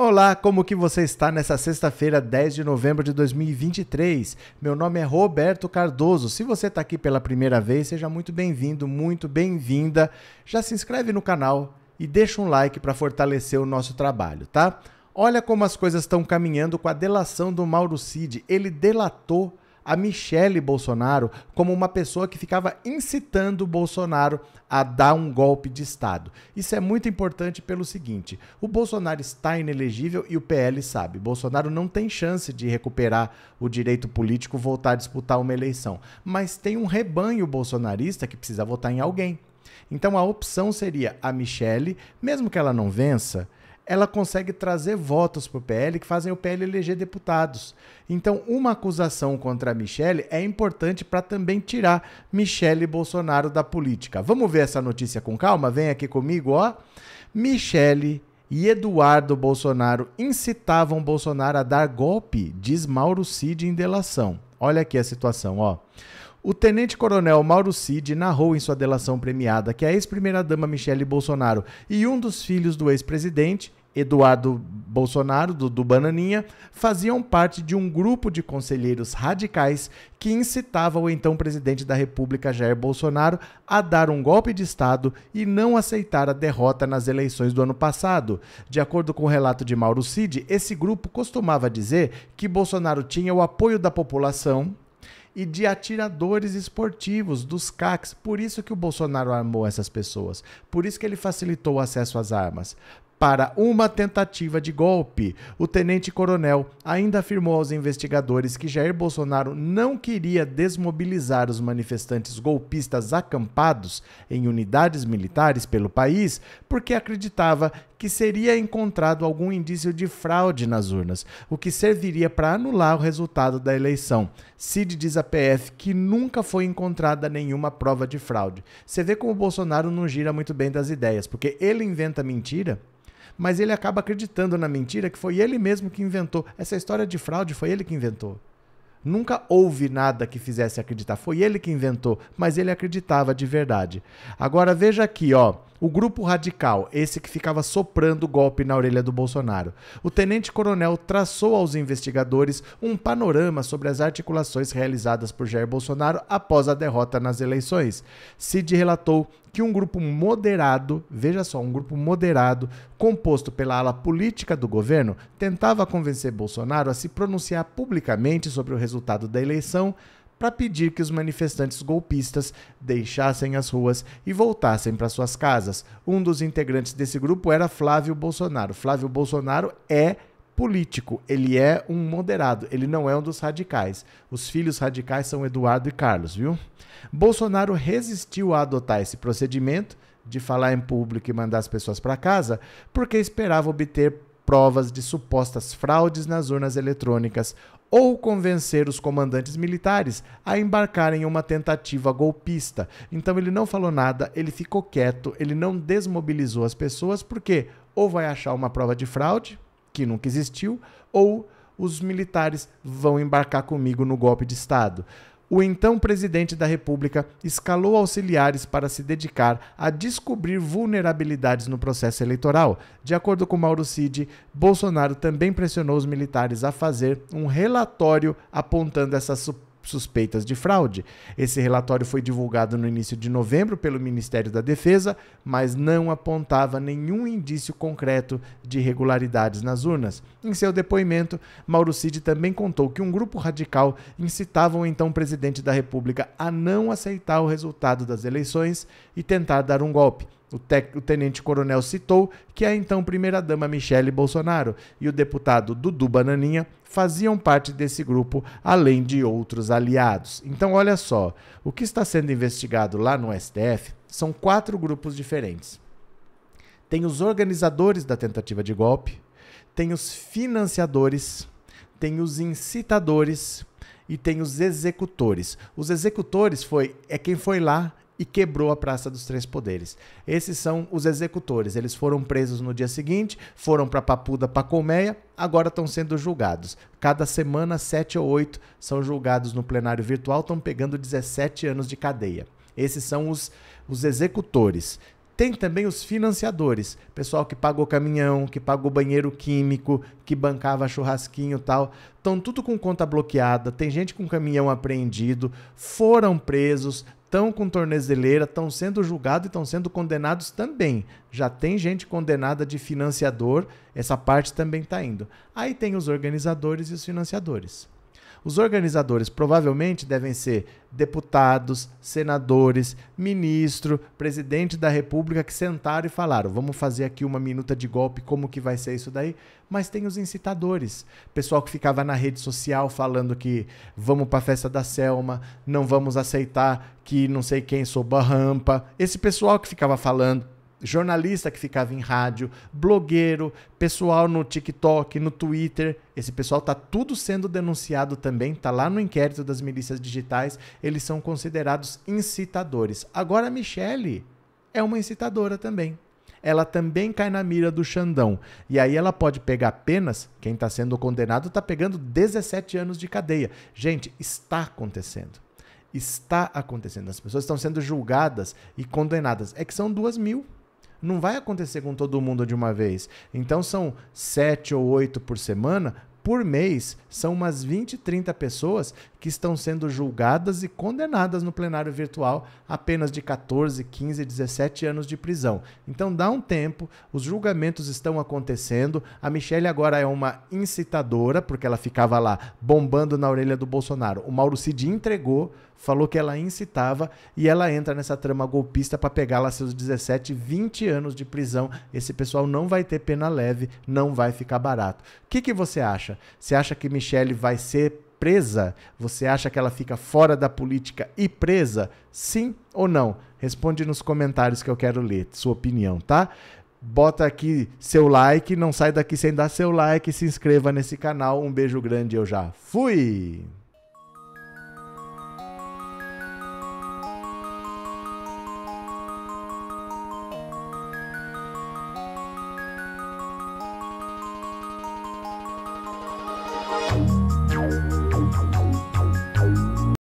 Olá, como que você está nessa sexta-feira, 10 de novembro de 2023? Meu nome é Roberto Cardoso. Se você está aqui pela primeira vez, seja muito bem-vindo, muito bem-vinda. Já se inscreve no canal e deixa um like para fortalecer o nosso trabalho, tá? Olha como as coisas estão caminhando com a delação do Mauro Cid. Ele delatou a Michele Bolsonaro como uma pessoa que ficava incitando Bolsonaro a dar um golpe de Estado. Isso é muito importante pelo seguinte: o Bolsonaro está inelegível e o PL sabe. Bolsonaro não tem chance de recuperar o direito político voltar a disputar uma eleição. Mas tem um rebanho bolsonarista que precisa votar em alguém. Então a opção seria a Michele, mesmo que ela não vença, ela consegue trazer votos para o PL que fazem o PL eleger deputados. Então, uma acusação contra a Michele é importante para também tirar Michele Bolsonaro da política. Vamos ver essa notícia com calma? Vem aqui comigo, ó. Michele e Eduardo Bolsonaro incitavam Bolsonaro a dar golpe, diz Mauro Cid em delação. Olha aqui a situação, ó. O tenente-coronel Mauro Cid narrou em sua delação premiada que a ex-primeira-dama Michele Bolsonaro e um dos filhos do ex-presidente Eduardo Bolsonaro, do, do Bananinha, faziam parte de um grupo de conselheiros radicais que incitava o então presidente da República, Jair Bolsonaro, a dar um golpe de Estado e não aceitar a derrota nas eleições do ano passado. De acordo com o relato de Mauro Cid, esse grupo costumava dizer que Bolsonaro tinha o apoio da população, e de atiradores esportivos, dos CACs. Por isso que o Bolsonaro armou essas pessoas. Por isso que ele facilitou o acesso às armas para uma tentativa de golpe. O tenente-coronel ainda afirmou aos investigadores que Jair Bolsonaro não queria desmobilizar os manifestantes golpistas acampados em unidades militares pelo país porque acreditava que seria encontrado algum indício de fraude nas urnas, o que serviria para anular o resultado da eleição. Cid diz à PF que nunca foi encontrada nenhuma prova de fraude. Você vê como o Bolsonaro não gira muito bem das ideias, porque ele inventa mentira mas ele acaba acreditando na mentira que foi ele mesmo que inventou. Essa história de fraude foi ele que inventou. Nunca houve nada que fizesse acreditar. Foi ele que inventou, mas ele acreditava de verdade. Agora veja aqui, ó, o grupo radical, esse que ficava soprando golpe na orelha do Bolsonaro. O tenente-coronel traçou aos investigadores um panorama sobre as articulações realizadas por Jair Bolsonaro após a derrota nas eleições. Cid relatou que um grupo moderado, veja só, um grupo moderado, composto pela ala política do governo, tentava convencer Bolsonaro a se pronunciar publicamente sobre o resultado da eleição para pedir que os manifestantes golpistas deixassem as ruas e voltassem para suas casas. Um dos integrantes desse grupo era Flávio Bolsonaro. Flávio Bolsonaro é político, ele é um moderado, ele não é um dos radicais. Os filhos radicais são Eduardo e Carlos, viu? Bolsonaro resistiu a adotar esse procedimento de falar em público e mandar as pessoas para casa, porque esperava obter provas de supostas fraudes nas urnas eletrônicas ou convencer os comandantes militares a embarcarem em uma tentativa golpista. Então ele não falou nada, ele ficou quieto, ele não desmobilizou as pessoas, porque ou vai achar uma prova de fraude, que nunca existiu, ou os militares vão embarcar comigo no golpe de Estado o então presidente da República escalou auxiliares para se dedicar a descobrir vulnerabilidades no processo eleitoral. De acordo com Mauro Cid, Bolsonaro também pressionou os militares a fazer um relatório apontando essas supostas suspeitas de fraude. Esse relatório foi divulgado no início de novembro pelo Ministério da Defesa, mas não apontava nenhum indício concreto de irregularidades nas urnas. Em seu depoimento, Mauro Cid também contou que um grupo radical incitava então o então presidente da República a não aceitar o resultado das eleições e tentar dar um golpe. O, o tenente-coronel citou que a então primeira-dama Michele Bolsonaro e o deputado Dudu Bananinha faziam parte desse grupo, além de outros aliados. Então, olha só, o que está sendo investigado lá no STF são quatro grupos diferentes. Tem os organizadores da tentativa de golpe, tem os financiadores, tem os incitadores e tem os executores. Os executores foi é quem foi lá e quebrou a Praça dos Três Poderes. Esses são os executores. Eles foram presos no dia seguinte, foram para Papuda, para Colmeia, agora estão sendo julgados. Cada semana, sete ou oito são julgados no plenário virtual, estão pegando 17 anos de cadeia. Esses são os, os executores. Tem também os financiadores, pessoal que pagou caminhão, que pagou banheiro químico, que bancava churrasquinho tal. Estão tudo com conta bloqueada, tem gente com caminhão apreendido, foram presos, estão com tornezeleira, estão sendo julgados e estão sendo condenados também. Já tem gente condenada de financiador, essa parte também está indo. Aí tem os organizadores e os financiadores. Os organizadores provavelmente devem ser deputados, senadores, ministro, presidente da república que sentaram e falaram: vamos fazer aqui uma minuta de golpe, como que vai ser isso daí? Mas tem os incitadores. Pessoal que ficava na rede social falando que vamos para a festa da Selma, não vamos aceitar que não sei quem soba rampa. Esse pessoal que ficava falando jornalista que ficava em rádio, blogueiro, pessoal no TikTok, no Twitter. Esse pessoal tá tudo sendo denunciado também, tá lá no inquérito das milícias digitais, eles são considerados incitadores. Agora a Michelle é uma incitadora também. Ela também cai na mira do Xandão. E aí ela pode pegar penas, quem está sendo condenado está pegando 17 anos de cadeia. Gente, está acontecendo está acontecendo. As pessoas estão sendo julgadas e condenadas. É que são duas mil. Não vai acontecer com todo mundo de uma vez. Então são sete ou oito por semana. Por mês, são umas 20, 30 pessoas que estão sendo julgadas e condenadas no plenário virtual a penas de 14, 15, 17 anos de prisão. Então dá um tempo, os julgamentos estão acontecendo. A Michelle agora é uma incitadora, porque ela ficava lá bombando na orelha do Bolsonaro. O Mauro Cid entregou, falou que ela incitava e ela entra nessa trama golpista para pegar lá seus 17, 20 anos de prisão. Esse pessoal não vai ter pena leve, não vai ficar barato. O que, que você acha? Você acha que Michelle vai ser presa? Você acha que ela fica fora da política e presa? Sim ou não? Responde nos comentários que eu quero ler sua opinião, tá? Bota aqui seu like, não sai daqui sem dar seu like, se inscreva nesse canal. Um beijo grande, eu já fui!